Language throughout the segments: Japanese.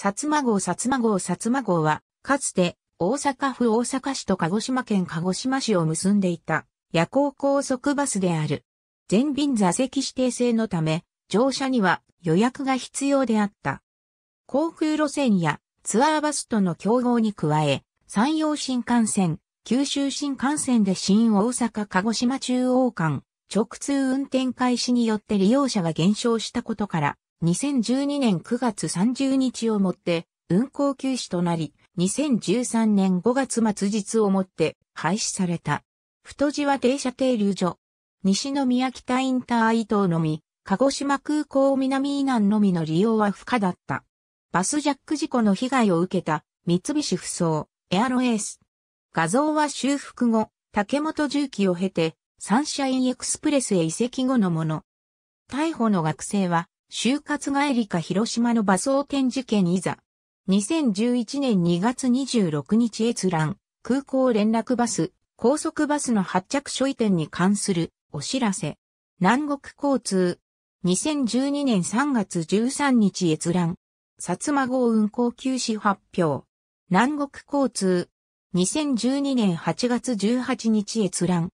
薩摩郷薩摩郷薩摩郷は、かつて大阪府大阪市と鹿児島県鹿児島市を結んでいた夜行高速バスである。全便座席指定制のため、乗車には予約が必要であった。航空路線やツアーバスとの競合に加え、山陽新幹線、九州新幹線で新大阪鹿児島中央間、直通運転開始によって利用者が減少したことから、2012年9月30日をもって運行休止となり、2013年5月末日をもって廃止された。太地は停車停留所。西宮北インター伊東のみ、鹿児島空港南伊南のみの利用は不可だった。バスジャック事故の被害を受けた三菱不走、エアロエース。画像は修復後、竹本重機を経て、サンシャインエクスプレスへ移籍後のもの。逮捕の学生は、就活帰りか広島の馬装展示券いざ。2011年2月26日閲覧、空港連絡バス、高速バスの発着所移転に関するお知らせ。南国交通。2012年3月13日閲覧。薩摩号運行休止発表。南国交通。2012年8月18日閲覧。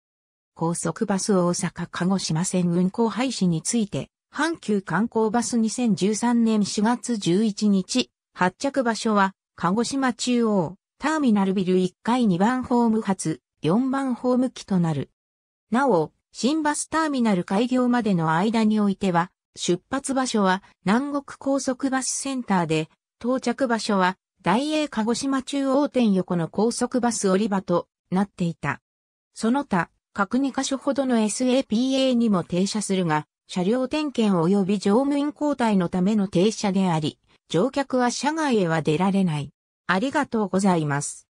高速バス大阪鹿児島線運行廃止について、阪急観光バス2013年4月11日、発着場所は、鹿児島中央、ターミナルビル1階2番ホーム発、4番ホーム機となる。なお、新バスターミナル開業までの間においては、出発場所は南国高速バスセンターで、到着場所は大英鹿児島中央店横の高速バス降り場となっていた。その他、各2カ所ほどの SAPA にも停車するが、車両点検及び乗務員交代のための停車であり、乗客は車外へは出られない。ありがとうございます。